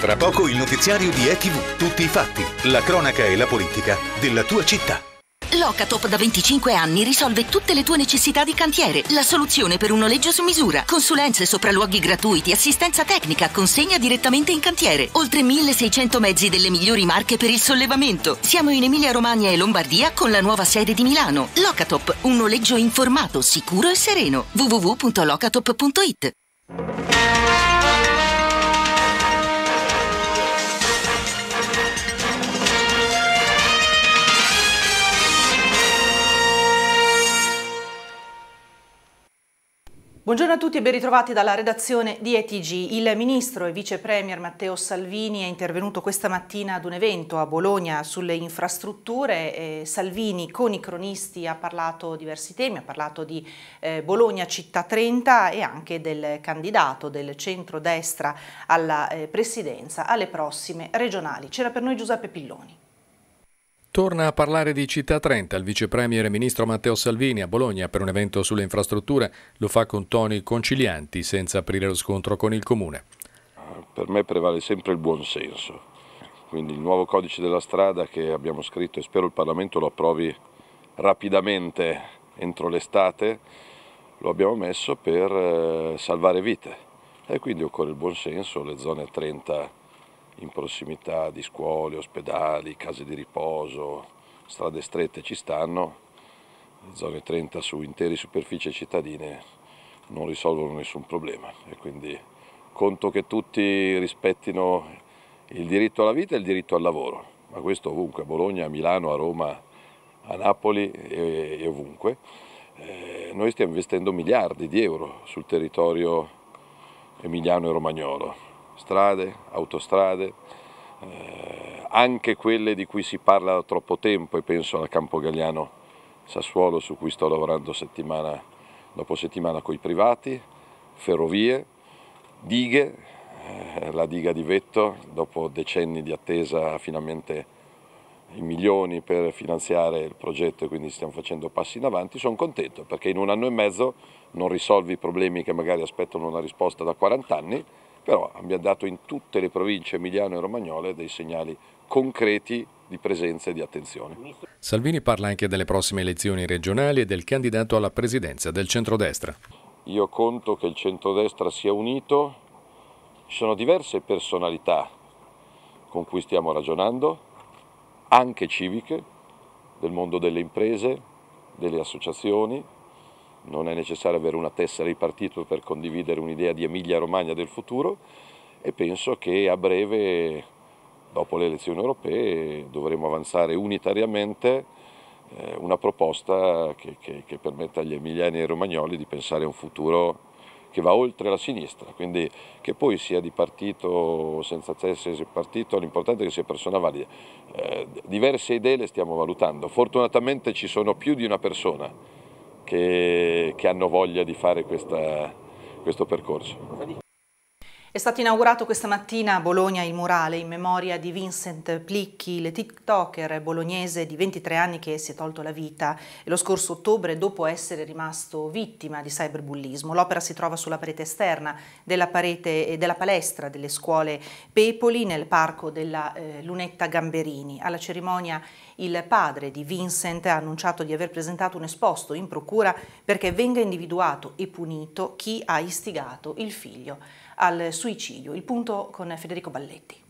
Tra poco il notiziario di ETV, tutti i fatti, la cronaca e la politica della tua città. Locatop da 25 anni risolve tutte le tue necessità di cantiere. La soluzione per un noleggio su misura. Consulenze, sopralluoghi gratuiti, assistenza tecnica, consegna direttamente in cantiere. Oltre 1600 mezzi delle migliori marche per il sollevamento. Siamo in Emilia Romagna e Lombardia con la nuova sede di Milano. Locatop, un noleggio informato, sicuro e sereno. www.locatop.it Buongiorno a tutti e ben ritrovati dalla redazione di ETG. Il ministro e vice premier Matteo Salvini è intervenuto questa mattina ad un evento a Bologna sulle infrastrutture. Eh, Salvini con i cronisti ha parlato diversi temi, ha parlato di eh, Bologna Città 30 e anche del candidato del centro-destra alla eh, presidenza alle prossime regionali. C'era per noi Giuseppe Pilloni. Torna a parlare di Città 30 il vice premier e ministro Matteo Salvini a Bologna per un evento sulle infrastrutture. Lo fa con toni concilianti senza aprire lo scontro con il comune. Per me prevale sempre il buon senso. Quindi il nuovo codice della strada che abbiamo scritto e spero il Parlamento lo approvi rapidamente entro l'estate, lo abbiamo messo per eh, salvare vite. E quindi occorre il buon senso, le zone 30 in prossimità di scuole, ospedali, case di riposo, strade strette ci stanno, zone 30 su interi superfici cittadine non risolvono nessun problema e quindi conto che tutti rispettino il diritto alla vita e il diritto al lavoro, ma questo ovunque, a Bologna, a Milano, a Roma, a Napoli e, e ovunque. Eh, noi stiamo investendo miliardi di euro sul territorio emiliano e romagnolo, strade, autostrade, eh, anche quelle di cui si parla da troppo tempo e penso alla Campo Gagliano Sassuolo su cui sto lavorando settimana dopo settimana con i privati, ferrovie, dighe, eh, la diga di Vetto dopo decenni di attesa finalmente i milioni per finanziare il progetto e quindi stiamo facendo passi in avanti, sono contento perché in un anno e mezzo non risolvi problemi che magari aspettano una risposta da 40 anni, però abbiamo dato in tutte le province emiliano e romagnole dei segnali concreti di presenza e di attenzione. Salvini parla anche delle prossime elezioni regionali e del candidato alla presidenza del centrodestra. Io conto che il centrodestra sia unito, ci sono diverse personalità con cui stiamo ragionando, anche civiche, del mondo delle imprese, delle associazioni, non è necessario avere una tessera di partito per condividere un'idea di Emilia Romagna del futuro e penso che a breve, dopo le elezioni europee, dovremo avanzare unitariamente eh, una proposta che, che, che permetta agli emiliani e ai romagnoli di pensare a un futuro che va oltre la sinistra, quindi che poi sia di partito o senza di partito, l'importante è che sia persona valida. Eh, diverse idee le stiamo valutando, fortunatamente ci sono più di una persona che, che hanno voglia di fare questa, questo percorso. È stato inaugurato questa mattina a Bologna il murale in memoria di Vincent Plicchi, il TikToker bolognese di 23 anni che si è tolto la vita lo scorso ottobre dopo essere rimasto vittima di cyberbullismo. L'opera si trova sulla parete esterna della, parete, eh, della palestra delle scuole Pepoli nel parco della eh, Lunetta Gamberini. Alla cerimonia il padre di Vincent ha annunciato di aver presentato un esposto in procura perché venga individuato e punito chi ha istigato il figlio al suicidio. Il punto con Federico Balletti.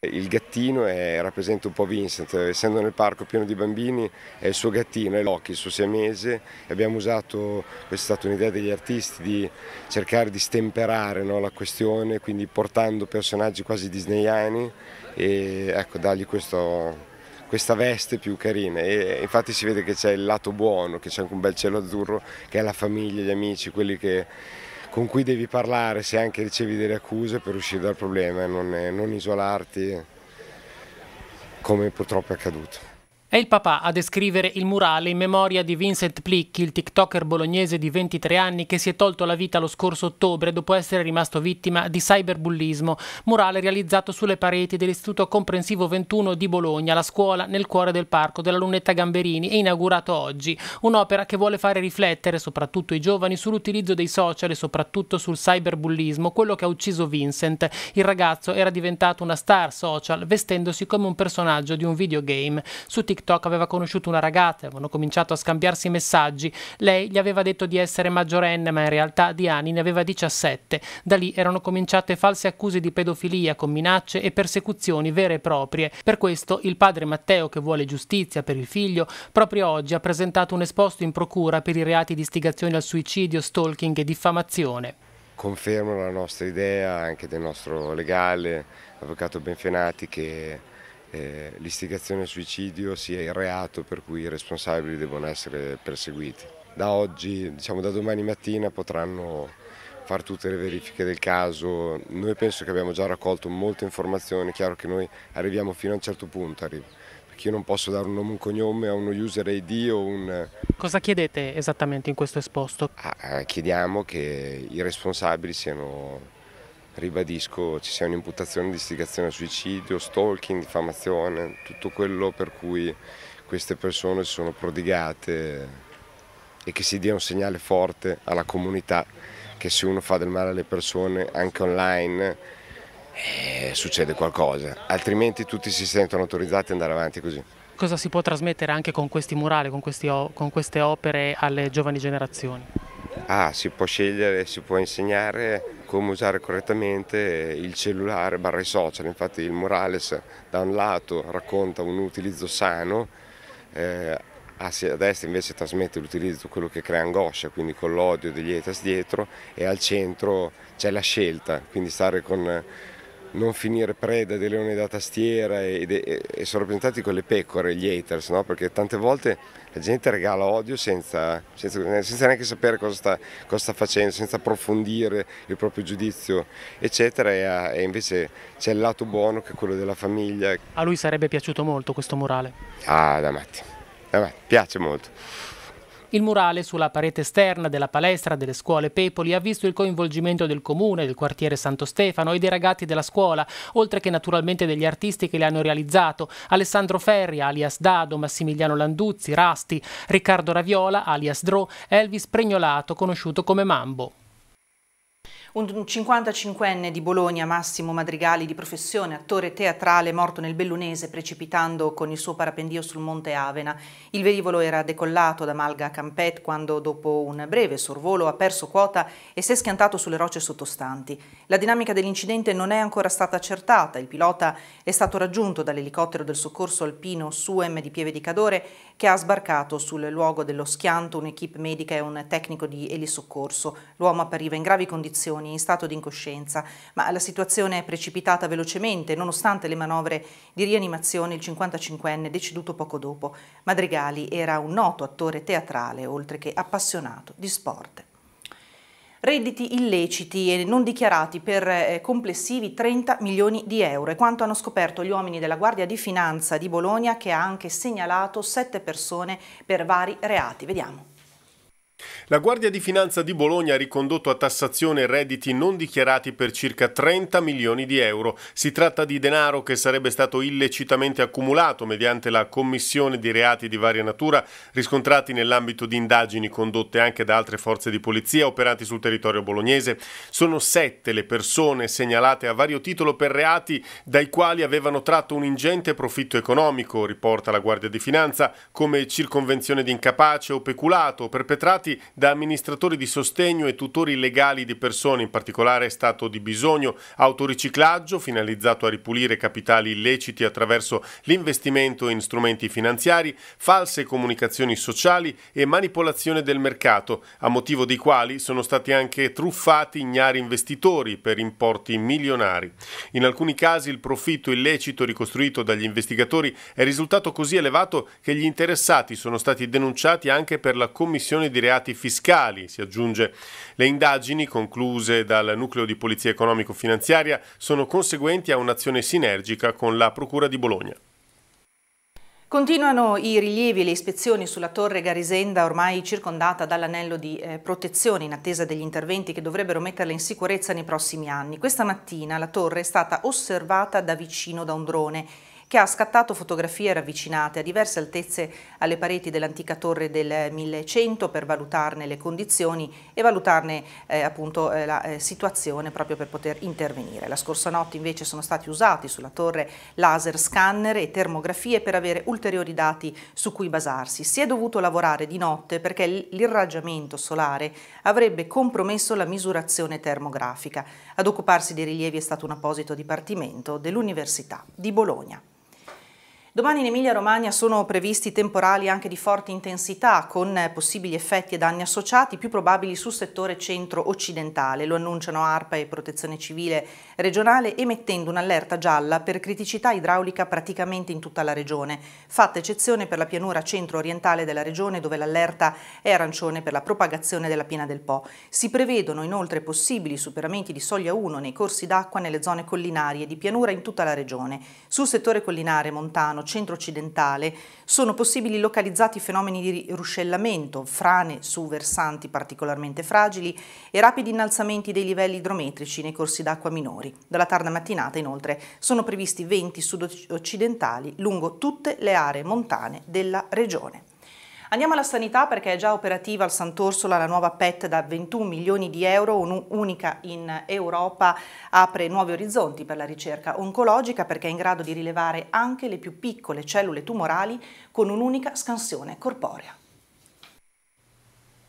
Il gattino è, rappresenta un po' Vincent, essendo nel parco pieno di bambini è il suo gattino, è Loki, il suo siamese. Abbiamo usato, questa è stata un'idea degli artisti, di cercare di stemperare no, la questione, quindi portando personaggi quasi disneyani e ecco, dargli questo, questa veste più carina. E infatti si vede che c'è il lato buono, che c'è anche un bel cielo azzurro, che è la famiglia, gli amici, quelli che con cui devi parlare se anche ricevi delle accuse per uscire dal problema e non, non isolarti come purtroppo è accaduto. È il papà a descrivere il murale in memoria di Vincent Plick, il TikToker bolognese di 23 anni che si è tolto la vita lo scorso ottobre dopo essere rimasto vittima di cyberbullismo, murale realizzato sulle pareti dell'Istituto Comprensivo 21 di Bologna, la scuola nel cuore del parco della Lunetta Gamberini e inaugurato oggi, un'opera che vuole fare riflettere soprattutto i giovani sull'utilizzo dei social e soprattutto sul cyberbullismo, quello che ha ucciso Vincent. Il ragazzo era diventato una star social vestendosi come un personaggio di un videogame. Su TikTok TikTok aveva conosciuto una ragazza, avevano cominciato a scambiarsi messaggi. Lei gli aveva detto di essere maggiorenne, ma in realtà Diani ne aveva 17. Da lì erano cominciate false accuse di pedofilia con minacce e persecuzioni vere e proprie. Per questo il padre Matteo, che vuole giustizia per il figlio, proprio oggi ha presentato un esposto in procura per i reati di istigazione al suicidio, stalking e diffamazione. Confermo la nostra idea anche del nostro legale, avvocato Benfenati, che eh, l'istigazione al suicidio sia il reato per cui i responsabili devono essere perseguiti. Da oggi, diciamo da domani mattina, potranno fare tutte le verifiche del caso. Noi penso che abbiamo già raccolto molte informazioni, è chiaro che noi arriviamo fino a un certo punto, arrivo. perché io non posso dare un nome, un cognome a uno user ID o un... Cosa chiedete esattamente in questo esposto? Ah, eh, chiediamo che i responsabili siano ribadisco ci sia un'imputazione di istigazione a suicidio, stalking, diffamazione, tutto quello per cui queste persone si sono prodigate e che si dia un segnale forte alla comunità che se uno fa del male alle persone anche online eh, succede qualcosa, altrimenti tutti si sentono autorizzati ad andare avanti così. Cosa si può trasmettere anche con questi murali, con, questi, con queste opere alle giovani generazioni? Ah, si può scegliere, si può insegnare come usare correttamente il cellulare barra i social, infatti il Morales da un lato racconta un utilizzo sano, eh, a destra invece trasmette l'utilizzo, quello che crea angoscia, quindi con l'odio degli haters dietro e al centro c'è la scelta, quindi stare con non finire preda dei leoni da tastiera e, e, e sono rappresentati con le pecore, gli haters, no? perché tante volte la gente regala odio senza, senza, senza neanche sapere cosa sta, cosa sta, facendo, senza approfondire il proprio giudizio, eccetera. E, eh, e invece c'è il lato buono che è quello della famiglia. A lui sarebbe piaciuto molto questo murale? Ah, da matti. Da matti. piace molto. Il murale sulla parete esterna della palestra delle scuole Pepoli ha visto il coinvolgimento del comune, del quartiere Santo Stefano e dei ragazzi della scuola, oltre che naturalmente degli artisti che le hanno realizzato, Alessandro Ferri, alias Dado, Massimiliano Landuzzi, Rasti, Riccardo Raviola, alias Dro, Elvis Pregnolato, conosciuto come Mambo. Un 55enne di Bologna, Massimo Madrigali, di professione, attore teatrale, morto nel Bellunese precipitando con il suo parapendio sul monte Avena. Il velivolo era decollato da Malga Campet quando, dopo un breve sorvolo, ha perso quota e si è schiantato sulle rocce sottostanti. La dinamica dell'incidente non è ancora stata accertata. Il pilota è stato raggiunto dall'elicottero del soccorso alpino Suem di Pieve di Cadore che ha sbarcato sul luogo dello schianto un'equipe medica e un tecnico di elisoccorso. L'uomo appariva in gravi condizioni, in stato di incoscienza, ma la situazione è precipitata velocemente nonostante le manovre di rianimazione il 55enne deceduto poco dopo. Madrigali era un noto attore teatrale, oltre che appassionato di sport redditi illeciti e non dichiarati per eh, complessivi 30 milioni di euro. e quanto hanno scoperto gli uomini della Guardia di Finanza di Bologna che ha anche segnalato sette persone per vari reati. Vediamo. La Guardia di Finanza di Bologna ha ricondotto a tassazione redditi non dichiarati per circa 30 milioni di euro. Si tratta di denaro che sarebbe stato illecitamente accumulato mediante la commissione di reati di varia natura riscontrati nell'ambito di indagini condotte anche da altre forze di polizia operanti sul territorio bolognese. Sono sette le persone segnalate a vario titolo per reati dai quali avevano tratto un ingente profitto economico, riporta la Guardia di Finanza, come circonvenzione di incapace o peculato, perpetrati formati da amministratori di sostegno e tutori legali di persone, in particolare stato di bisogno, autoriciclaggio finalizzato a ripulire capitali illeciti attraverso l'investimento in strumenti finanziari, false comunicazioni sociali e manipolazione del mercato, a motivo dei quali sono stati anche truffati ignari investitori per importi milionari. In alcuni casi il profitto illecito ricostruito dagli investigatori è risultato così elevato che gli interessati sono stati denunciati anche per la commissione di reati reati fiscali, si aggiunge. Le indagini, concluse dal nucleo di polizia economico-finanziaria, sono conseguenti a un'azione sinergica con la Procura di Bologna. Continuano i rilievi e le ispezioni sulla torre Garisenda ormai circondata dall'anello di eh, protezione in attesa degli interventi che dovrebbero metterla in sicurezza nei prossimi anni. Questa mattina la torre è stata osservata da vicino da un drone che ha scattato fotografie ravvicinate a diverse altezze alle pareti dell'antica torre del 1100 per valutarne le condizioni e valutarne eh, appunto eh, la eh, situazione proprio per poter intervenire. La scorsa notte invece sono stati usati sulla torre laser scanner e termografie per avere ulteriori dati su cui basarsi. Si è dovuto lavorare di notte perché l'irraggiamento solare avrebbe compromesso la misurazione termografica. Ad occuparsi dei rilievi è stato un apposito dipartimento dell'Università di Bologna. Domani in Emilia-Romagna sono previsti temporali anche di forte intensità, con eh, possibili effetti e danni associati, più probabili sul settore centro-occidentale. Lo annunciano ARPA e Protezione Civile regionale, emettendo un'allerta gialla per criticità idraulica praticamente in tutta la regione, fatta eccezione per la pianura centro-orientale della regione, dove l'allerta è arancione per la propagazione della piena del Po. Si prevedono inoltre possibili superamenti di soglia 1 nei corsi d'acqua nelle zone collinarie di pianura in tutta la regione. Sul settore collinare montano centro-occidentale sono possibili localizzati fenomeni di ruscellamento, frane su versanti particolarmente fragili e rapidi innalzamenti dei livelli idrometrici nei corsi d'acqua minori. Dalla tarda mattinata inoltre sono previsti venti sud-occidentali lungo tutte le aree montane della regione. Andiamo alla sanità perché è già operativa al Sant'Orsola la nuova PET da 21 milioni di euro, unica in Europa, apre nuovi orizzonti per la ricerca oncologica perché è in grado di rilevare anche le più piccole cellule tumorali con un'unica scansione corporea.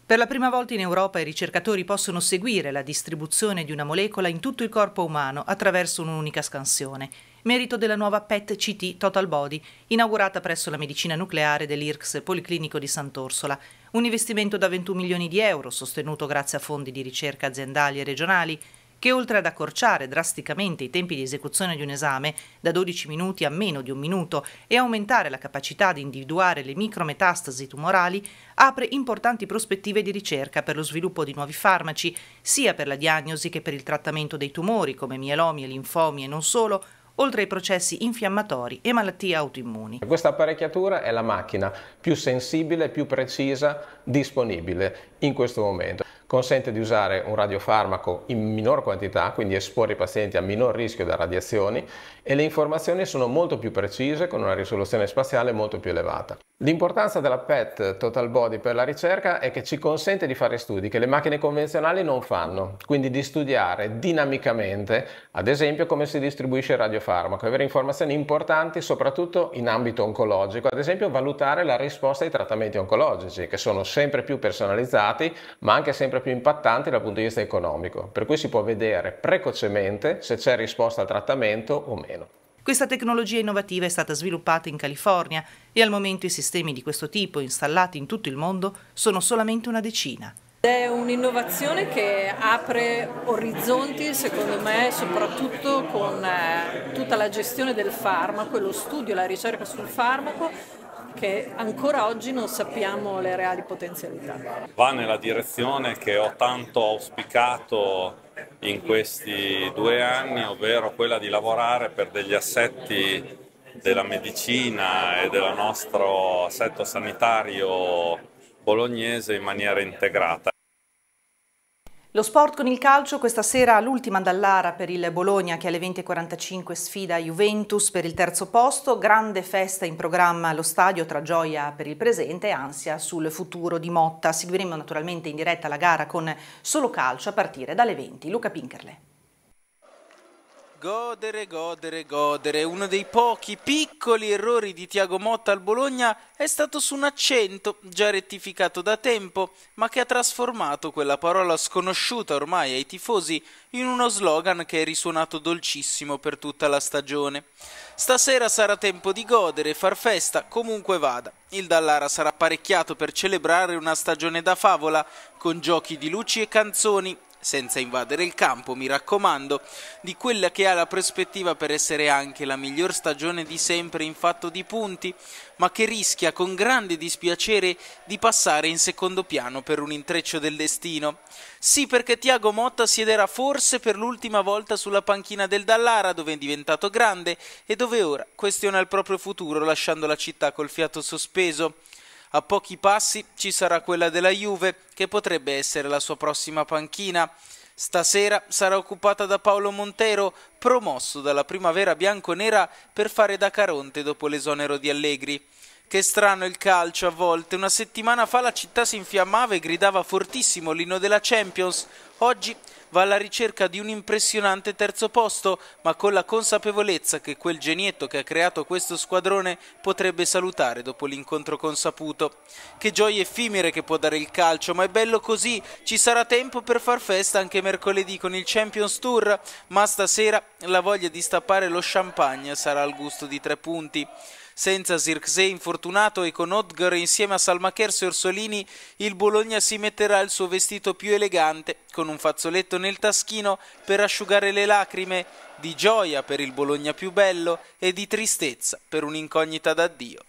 Per la prima volta in Europa i ricercatori possono seguire la distribuzione di una molecola in tutto il corpo umano attraverso un'unica scansione merito della nuova PET-CT Total Body, inaugurata presso la medicina nucleare dell'IRCS Policlinico di Sant'Orsola. Un investimento da 21 milioni di euro, sostenuto grazie a fondi di ricerca aziendali e regionali, che oltre ad accorciare drasticamente i tempi di esecuzione di un esame da 12 minuti a meno di un minuto e aumentare la capacità di individuare le micrometastasi tumorali, apre importanti prospettive di ricerca per lo sviluppo di nuovi farmaci, sia per la diagnosi che per il trattamento dei tumori come mielomi e linfomi e non solo, oltre ai processi infiammatori e malattie autoimmuni. Questa apparecchiatura è la macchina più sensibile, e più precisa disponibile in questo momento consente di usare un radiofarmaco in minor quantità, quindi esporre i pazienti a minor rischio da radiazioni e le informazioni sono molto più precise con una risoluzione spaziale molto più elevata. L'importanza della PET Total Body per la ricerca è che ci consente di fare studi che le macchine convenzionali non fanno, quindi di studiare dinamicamente, ad esempio, come si distribuisce il radiofarmaco, avere informazioni importanti soprattutto in ambito oncologico, ad esempio valutare la risposta ai trattamenti oncologici, che sono sempre più personalizzati, ma anche sempre sempre più impattanti dal punto di vista economico, per cui si può vedere precocemente se c'è risposta al trattamento o meno. Questa tecnologia innovativa è stata sviluppata in California e al momento i sistemi di questo tipo installati in tutto il mondo sono solamente una decina. È un'innovazione che apre orizzonti, secondo me, soprattutto con eh, tutta la gestione del farmaco e lo studio, la ricerca sul farmaco, che ancora oggi non sappiamo le reali potenzialità. Va nella direzione che ho tanto auspicato in questi due anni, ovvero quella di lavorare per degli assetti della medicina e del nostro assetto sanitario bolognese in maniera integrata. Lo sport con il calcio, questa sera l'ultima dallara per il Bologna che alle 20.45 sfida Juventus per il terzo posto, grande festa in programma allo stadio tra gioia per il presente e ansia sul futuro di Motta. Seguiremo naturalmente in diretta la gara con solo calcio a partire dalle 20. Luca Pinkerle. Godere, godere, godere. Uno dei pochi piccoli errori di Tiago Motta al Bologna è stato su un accento, già rettificato da tempo, ma che ha trasformato quella parola sconosciuta ormai ai tifosi in uno slogan che è risuonato dolcissimo per tutta la stagione. Stasera sarà tempo di godere, far festa, comunque vada. Il Dallara sarà apparecchiato per celebrare una stagione da favola, con giochi di luci e canzoni, senza invadere il campo, mi raccomando, di quella che ha la prospettiva per essere anche la miglior stagione di sempre in fatto di punti, ma che rischia con grande dispiacere di passare in secondo piano per un intreccio del destino. Sì, perché Tiago Motta siederà forse per l'ultima volta sulla panchina del Dallara, dove è diventato grande e dove ora questiona il proprio futuro lasciando la città col fiato sospeso. A pochi passi ci sarà quella della Juve, che potrebbe essere la sua prossima panchina. Stasera sarà occupata da Paolo Montero, promosso dalla primavera bianconera per fare da Caronte dopo l'esonero di Allegri. Che strano il calcio a volte. Una settimana fa la città si infiammava e gridava fortissimo l'inno della Champions. Oggi va alla ricerca di un impressionante terzo posto, ma con la consapevolezza che quel genietto che ha creato questo squadrone potrebbe salutare dopo l'incontro con Saputo. Che gioie effimere che può dare il calcio, ma è bello così, ci sarà tempo per far festa anche mercoledì con il Champions Tour, ma stasera la voglia di stappare lo champagne sarà al gusto di tre punti. Senza Zirkzee infortunato e con Odger insieme a Salmachers e Orsolini, il Bologna si metterà il suo vestito più elegante, con un fazzoletto nel taschino per asciugare le lacrime, di gioia per il Bologna più bello e di tristezza per un'incognita d'addio.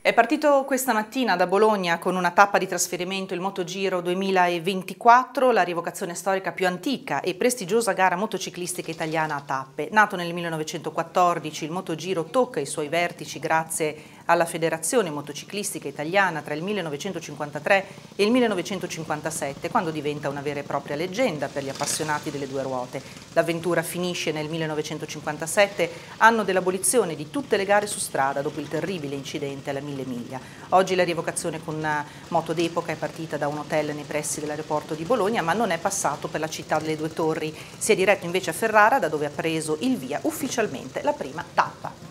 È partito questa mattina da Bologna con una tappa di trasferimento il Motogiro 2024, la rivocazione storica più antica e prestigiosa gara motociclistica italiana a tappe. Nato nel 1914, il Motogiro tocca i suoi vertici grazie alla Federazione Motociclistica Italiana tra il 1953 e il 1957, quando diventa una vera e propria leggenda per gli appassionati delle due ruote. L'avventura finisce nel 1957, anno dell'abolizione di tutte le gare su strada dopo il terribile incidente alla Mille Miglia. Oggi la rievocazione con una eh, moto d'epoca è partita da un hotel nei pressi dell'aeroporto di Bologna, ma non è passato per la città delle due torri. Si è diretto invece a Ferrara, da dove ha preso il via ufficialmente la prima tappa.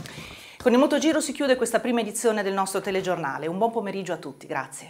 Con il motogiro si chiude questa prima edizione del nostro telegiornale. Un buon pomeriggio a tutti, grazie.